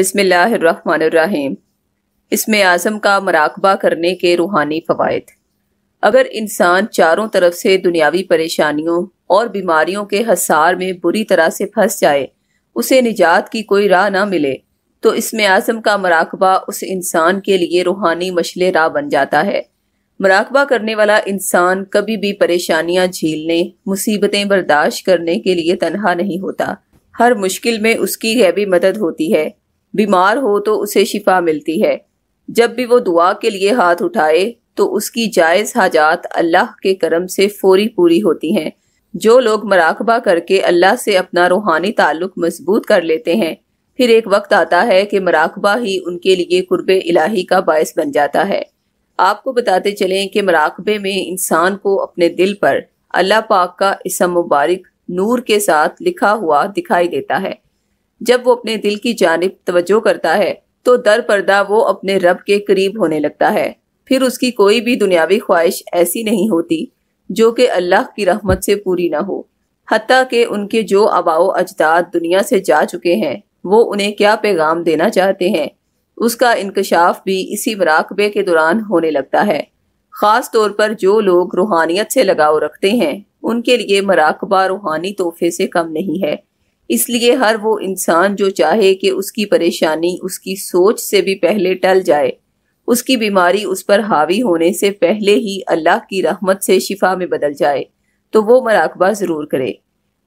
बिसमीम इसमें आज़म का मराकबा करने के रूहानी फ़वाद अगर इंसान चारों तरफ से दुनियावी परेशानियों और बीमारियों के हसार में बुरी तरह से फंस जाए उसे निजात की कोई राह ना मिले तो इसमें आज़म का मराकबा उस इंसान के लिए रूहानी मशले राह बन जाता है मराकबा करने वाला इंसान कभी भी परेशानियां झेलने मुसीबतें बर्दाश्त करने के लिए तनहा नहीं होता हर मुश्किल में उसकी गैबी मदद होती है बीमार हो तो उसे शिफा मिलती है जब भी वो दुआ के लिए हाथ उठाए तो उसकी जायज़ हाजात अल्लाह के करम से फौरी पूरी होती हैं जो लोग मराकबा करके अल्लाह से अपना रूहानी ताल्लुक मजबूत कर लेते हैं फिर एक वक्त आता है कि मराकबा ही उनके लिए कुर्ब इलाही का बायस बन जाता है आपको बताते चलें कि मराकबे में इंसान को अपने दिल पर अल्लाह पाक का इसम मुबारक नूर के साथ लिखा हुआ दिखाई देता है जब वो अपने दिल की जानब तवज्जो करता है तो दर पर्दा वो अपने रब के करीब होने लगता है फिर उसकी कोई भी दुनियावी ख्वाहिश ऐसी नहीं होती जो कि अल्लाह की रहमत से पूरी ना हो हती के उनके जो आबाओ अजदाद दुनिया से जा चुके हैं वो उन्हें क्या पैगाम देना चाहते हैं उसका इंकशाफ भी इसी मराकबे के दौरान होने लगता है ख़ास तौर पर जो लोग रूहानियत से लगाव रखते हैं उनके लिए मराकबा रूहानी तोहफे से कम नहीं है इसलिए हर वो इंसान जो चाहे कि उसकी परेशानी उसकी सोच से भी पहले टल जाए उसकी बीमारी उस पर हावी होने से पहले ही अल्लाह की रहमत से शिफा में बदल जाए तो वो मराकबा ज़रूर करे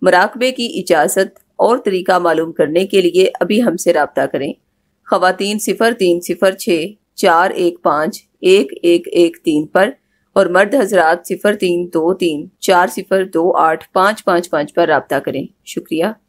मराकबे की इजाज़त और तरीका मालूम करने के लिए अभी हमसे रबता करें ख़वातीन सिफर तीन सिफर छः चार एक पाँच एक एक एक तीन पर और मर्द हजरात सिफर तीन दो तीन चार सिफर दो आठ पाँच पाँच पाँच पर रबता करें शुक्रिया